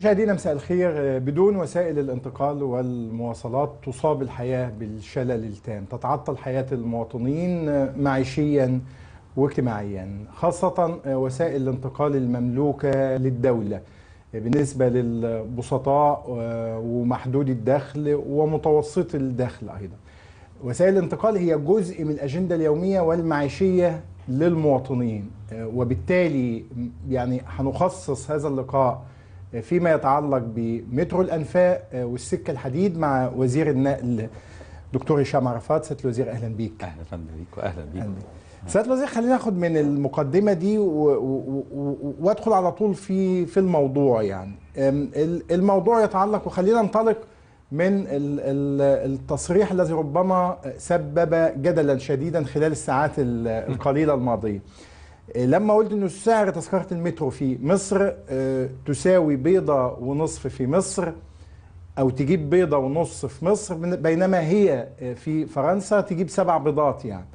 مشاهدينا مساء الخير بدون وسائل الانتقال والمواصلات تصاب الحياة بالشلل التام تتعطل حياة المواطنين معيشيا واجتماعيا خاصة وسائل الانتقال المملوكة للدولة بالنسبة للبسطاء ومحدود الدخل ومتوسط الدخل أيضا وسائل الانتقال هي جزء من الأجندة اليومية والمعيشية للمواطنين وبالتالي يعني هنخصص هذا اللقاء فيما يتعلق بمترو الانفاق آه، والسكه الحديد مع وزير النقل دكتور هشام عرفات سياده الوزير اهلا بيك اهلا بيك واهلا بيك, أهلا بيك. سياده الوزير خلينا ناخد من المقدمه دي وادخل على طول في في الموضوع يعني الموضوع يتعلق وخلينا ننطلق من التصريح الذي ربما سبب جدلا شديدا خلال الساعات القليله الماضيه إيه، لما قلت انه سعر تذكره المترو في مصر إيه، تساوي بيضه ونصف في مصر او تجيب بيضه ونص في مصر بينما هي إيه، في فرنسا تجيب سبع بيضات يعني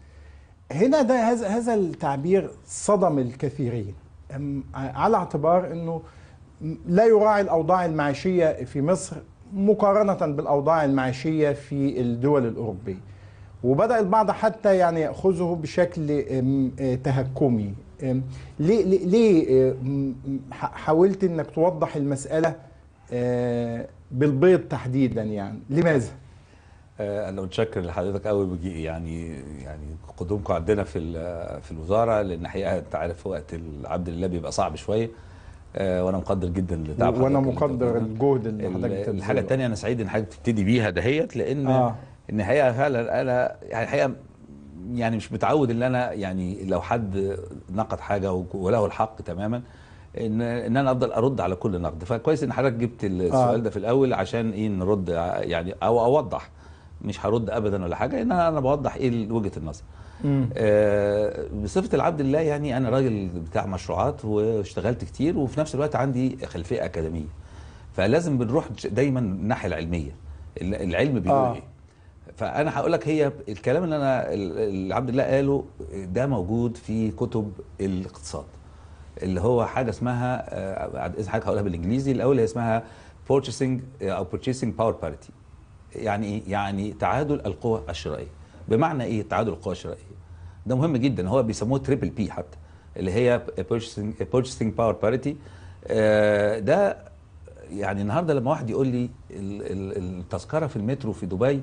هنا ده هذا التعبير صدم الكثيرين على اعتبار انه لا يراعي الاوضاع المعيشيه في مصر مقارنه بالاوضاع المعيشيه في الدول الاوروبيه وبدا البعض حتى يعني ياخذه بشكل آه، تهكمي ليه ليه آه، حاولت انك توضح المساله آه، بالبيض تحديدا يعني لماذا انا متشكر لحضرتك قوي يعني يعني قدومكم عندنا في في الوزاره لان حقيقه انت عارف وقت العبد لله بيبقى صعب شويه وانا مقدر جدا لتعب وانا مقدر الجهد اللي حضرتك الحاجه الثانيه انا سعيد ان حضرتك تبتدي بيها دهيت لان آه. ان الحقيقه فعلا انا يعني الحقيقه يعني مش متعود ان انا يعني لو حد نقد حاجه وله الحق تماما ان ان انا افضل ارد على كل نقد فكويس ان حضرتك جبت آه. السؤال ده في الاول عشان ايه نرد يعني او اوضح مش هرد ابدا ولا حاجه ان انا بوضح ايه وجهه النظر آه بصفه العبد لله يعني انا راجل بتاع مشروعات واشتغلت كتير وفي نفس الوقت عندي خلفيه اكاديميه فلازم بنروح دايما الناحيه العلميه العلم بيقول آه. ايه فانا هقول لك هي الكلام اللي انا اللي عبد الله قاله ده موجود في كتب الاقتصاد اللي هو حاجه اسمها آه، اذن حضرتك هقولها بالانجليزي الاول هي اسمها purchasing آه، او purchasing power parity يعني ايه يعني تعادل القوى الشرائيه بمعنى ايه تعادل القوى الشرائيه ده مهم جدا هو بيسموه تريبل بي حتى اللي هي purchasing purchasing power parity آه، ده يعني النهارده لما واحد يقول لي التذكره في المترو في دبي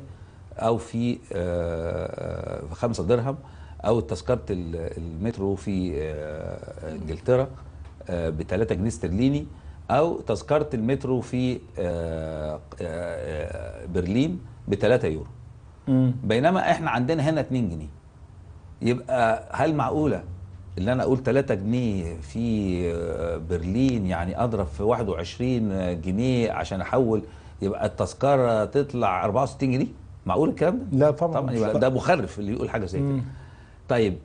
او في 5 آه، آه، درهم او تذكره المترو في آه، انجلترا ب 3 جنيه استرليني او تذكره المترو في برلين ب 3 يورو بينما احنا عندنا هنا 2 جنيه يبقى هل معقوله اللي انا اقول 3 جنيه في برلين يعني اضرب في 21 جنيه عشان احول يبقى التذكره تطلع 64 جنيه معقول الكلام ده؟ لا طبعا طبعا يبقى ده مخرف اللي يقول حاجه زي كده طيب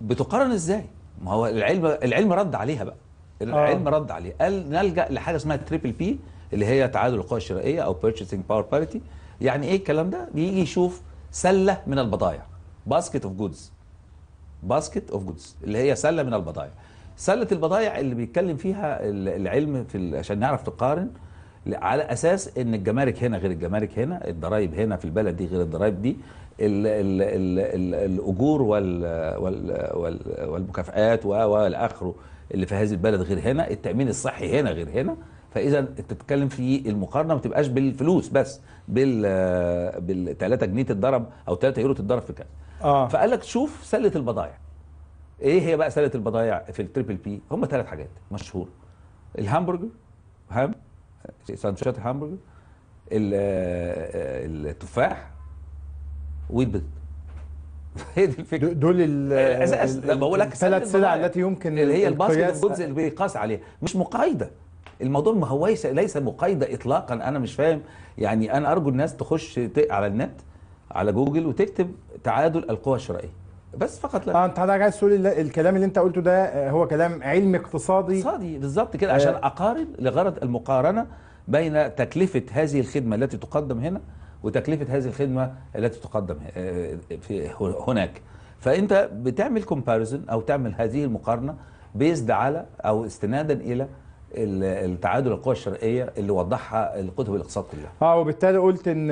بتقارن ازاي؟ ما هو العلم العلم رد عليها بقى العلم آه. رد عليه قال نلجا لحاجه اسمها تريبل بي اللي هي تعادل القوى الشرائيه او بيرشيسنج باور باريتي يعني ايه الكلام ده؟ بيجي يشوف سله من البضائع باسكت اوف جودز باسكت اوف جودز اللي هي سله من البضائع سله البضائع اللي بيتكلم فيها العلم في عشان نعرف تقارن على اساس ان الجمارك هنا غير الجمارك هنا الضرايب هنا في البلد دي غير الضرايب دي الـ الـ الـ الـ الاجور والـ والـ والـ والمكافآت والاخر اللي في هذه البلد غير هنا التامين الصحي هنا غير هنا فاذا انت بتتكلم في المقارنه ما تبقاش بالفلوس بس بال بال 3 جنيه تتضرب او 3 يورو تتضرب في كذا آه. فقال لك شوف سله البضائع ايه هي بقى سله البضائع في التريبل بي هم ثلاث حاجات مشهور الهامبرجر هام سندوتشات الهامبرجر آه، آه، التفاح والبيض هي دي الفكره دول ال آه، بقول لك ثلاث سلع التي يمكن اللي هي الباسكت جودز اللي بيقاس عليها مش مقايده الموضوع ما هو ليس مقايده اطلاقا انا مش فاهم يعني انا ارجو الناس تخش على النت على جوجل وتكتب تعادل القوى الشرائيه بس فقط لا آه انت حضرتك عايز تقول الكلام اللي انت قلته ده آه، هو كلام علم اقتصادي اقتصادي بالظبط كده عشان آه. اقارن لغرض المقارنه بين تكلفه هذه الخدمه التي تقدم هنا وتكلفه هذه الخدمه التي تقدم آه، في هناك فانت بتعمل كومباريزن او تعمل هذه المقارنه بيزد على او استنادا الى التعادل القوى الشرقيه اللي وضحها الكتب الاقتصاد كلها. اه وبالتالي قلت ان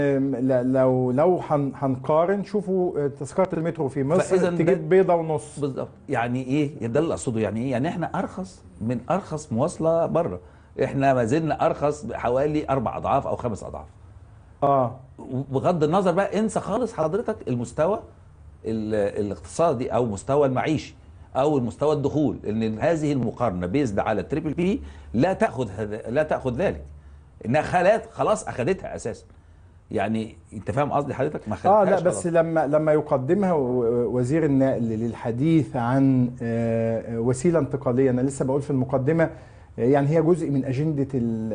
لو لو هنقارن شوفوا آه، تذكره المترو في مصر تجيب بيضه ونص. بالظبط يعني ايه؟ ده اللي اقصده يعني ايه؟ يعني احنا ارخص من ارخص مواصله بره. احنا ما زلنا ارخص بحوالي اربع اضعاف او خمس اضعاف. اه بغض النظر بقى انسى خالص حضرتك المستوى الاقتصادي او مستوى المعيشي. او مستوى الدخول ان هذه المقارنه بيزد على التريبل بي لا تاخذ هذ... لا تاخذ ذلك انها خلات خلاص اخذتها اساسا يعني انت فاهم قصدي حضرتك ما اه لا بس خلاص. لما لما يقدمها وزير النقل للحديث عن آه، وسيله انتقاليه انا لسه بقول في المقدمه يعني هي جزء من اجنده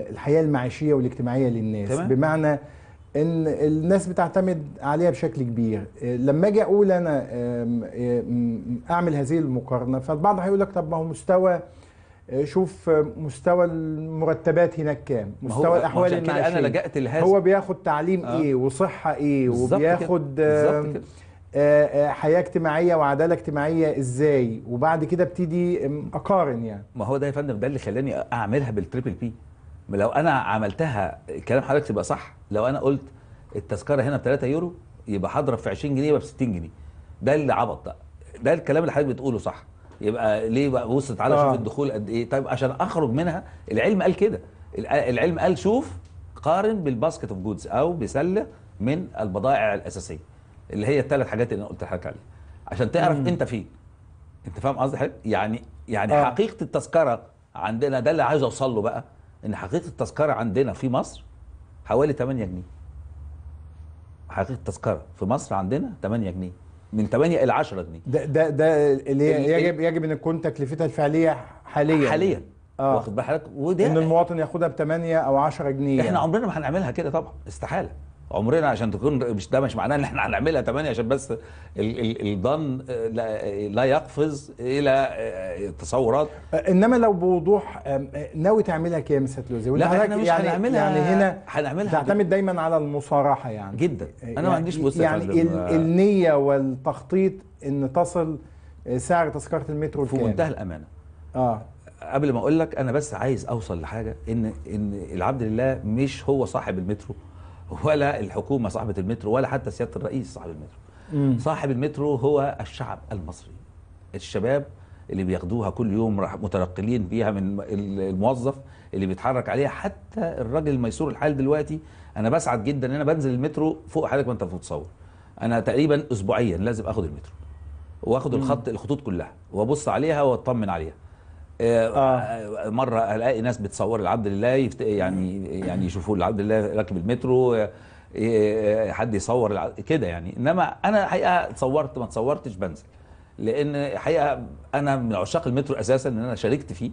الحياه المعيشيه والاجتماعيه للناس تمام. بمعنى ان الناس بتعتمد عليها بشكل كبير لما اجي اقول انا اعمل هذه المقارنه فالبعض هيقول لك طب ما هو مستوى شوف مستوى المرتبات هناك كام مستوى الاحوال المعيشيه انا لجأت لهذا هو بياخد تعليم آه. ايه وصحه ايه وبياخد كده. آه، آه، حياه اجتماعيه وعداله اجتماعيه ازاي وبعد كده ابتدي اقارن يعني ما هو ده يا فندم ده اللي خلاني اعملها بالتريبل بي لو انا عملتها كلام حضرتك تبقى صح لو انا قلت التذكره هنا ب 3 يورو يبقى هضرب في 20 جنيه يبقى ب 60 جنيه ده اللي عبط ده ده الكلام اللي حضرتك بتقوله صح يبقى ليه بقى بص تعالى آه. شوف الدخول قد ايه طيب عشان اخرج منها العلم قال كده العلم قال شوف قارن بالباسكت اوف جودز او بسله من البضائع الاساسيه اللي هي الثلاث حاجات اللي انا قلت لحضرتك عليها عشان تعرف مم. انت فين انت فاهم قصدي يعني يعني آه. حقيقه التذكره عندنا ده اللي عايز اوصل له بقى ان حقيقه التذكره عندنا في مصر حوالي 8 جنيه حقيقه التذكره في مصر عندنا 8 جنيه من 8 الى 10 جنيه ده ده ده اللي يجب يجب ان تكون تكلفتها الفعليه حاليا حاليا آه. واخد بالك حضرتك وده ان المواطن ياخدها ب 8 او 10 جنيه احنا يعني. عمرنا ما هنعملها كده طبعا استحاله عمرنا عشان تكون مش ده مش معناه ان احنا هنعملها 8 عشان بس الظن آه، آه، لا يقفز الى آه، تصورات انما لو بوضوح ناوي تعملها كام ستلوزي ولا لا يعني احنا مش يعني هنعملها يعني هنا هنعملها تعتمد دايما على المصارحه يعني جدا انا يعني ما عنديش بص يعني ال النيه والتخطيط ان تصل سعر تذكره المترو في منتهى الامانه اه قبل ما اقول لك انا بس عايز اوصل لحاجه ان ان العبد لله مش هو صاحب المترو ولا الحكومة صاحبة المترو ولا حتى سيادة الرئيس صاحب المترو مم. صاحب المترو هو الشعب المصري الشباب اللي بياخدوها كل يوم متنقلين بيها من الموظف اللي بيتحرك عليها حتى الراجل الميسور الحال دلوقتي انا بسعد جدا ان انا بنزل المترو فوق حضرتك ما انت متصور انا تقريبا اسبوعيا لازم اخد المترو واخد الخط الخطوط كلها وابص عليها واطمن عليها آه. آه. مره الاقي ناس بتصور العبد لله يفت... يعني يعني يشوفوا العبد لله راكب المترو آه، آه، حد يصور العبد... كده يعني انما انا الحقيقه اتصورت ما اتصورتش بنزل لان الحقيقه انا من عشاق المترو اساسا ان انا شاركت فيه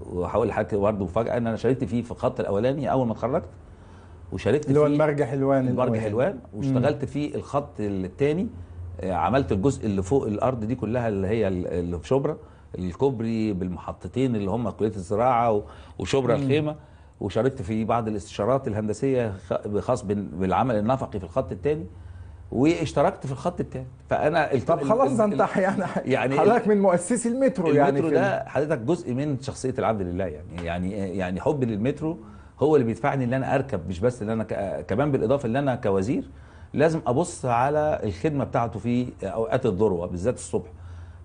وهقول لحضرتك برضه مفاجاه ان انا شاركت فيه في الخط الاولاني اول ما اتخرجت وشاركت فيه اللي هو المرجع حلوان المرجع حلوان واشتغلت في الخط الثاني عملت الجزء اللي فوق الارض دي كلها اللي هي اللي في شبرا الكوبري بالمحطتين اللي هم كليه الزراعه وشبرا الخيمه وشاركت في بعض الاستشارات الهندسيه خاص بالعمل النفقي في الخط الثاني واشتركت في الخط الثاني فانا طب خلاص ده انت يعني يعني حضرتك من مؤسسي المترو, المترو يعني المترو ده حضرتك جزء من شخصيه العبد لله يعني يعني يعني حبي للمترو هو اللي بيدفعني ان انا اركب مش بس ان انا كمان بالاضافه ان انا كوزير لازم ابص على الخدمه بتاعته في اوقات الذروه بالذات الصبح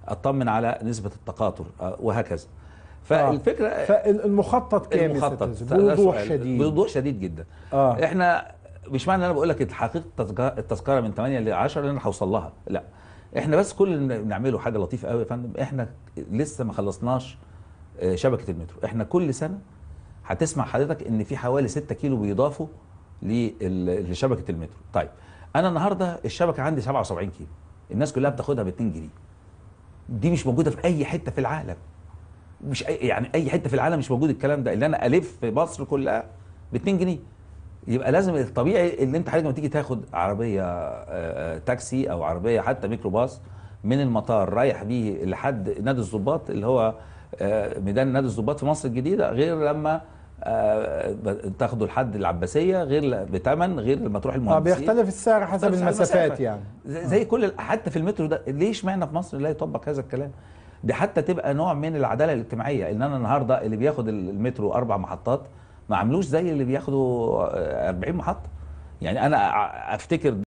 اطمن على نسبه التقاطر آه، وهكذا آه. فالفكره آه. فالمخطط كامل المخطط بوضوح شديد بوضوح شديد جدا آه. احنا مش معنى انا بقول لك حقيقه التذكره من 8 ل 10 اللي انا هوصل لها لا احنا بس كل اللي بنعمله حاجه لطيفه قوي يا فندم احنا لسه ما خلصناش آه، شبكه المترو احنا كل سنه هتسمع حضرتك ان في حوالي 6 كيلو بيضافوا لشبكه المترو طيب انا النهارده الشبكه عندي 77 كيلو الناس كلها بتاخدها ب 2 جنيه دي مش موجوده في اي حته في العالم مش أي يعني اي حته في العالم مش موجود الكلام ده اللي انا الف في مصر كلها ب 2 جنيه يبقى لازم الطبيعي ان انت حضرتك لما تيجي تاخد عربيه آه، آه، تاكسي او عربيه حتى ميكروباص من المطار رايح بيه لحد نادي الظباط اللي هو آه، ميدان نادي الظباط في مصر الجديده غير لما آه، تاخده لحد العباسيه غير بتمن غير لما تروح المهندسين اه بيختلف السعر حسب المسافات يعني زي كل حتى في المترو ده ليش معنى في مصر لا يطبق هذا الكلام؟ دي حتى تبقى نوع من العداله الاجتماعيه ان انا النهارده اللي بياخد المترو اربع محطات ما عملوش زي اللي بياخدوا 40 آه، محطه يعني انا افتكر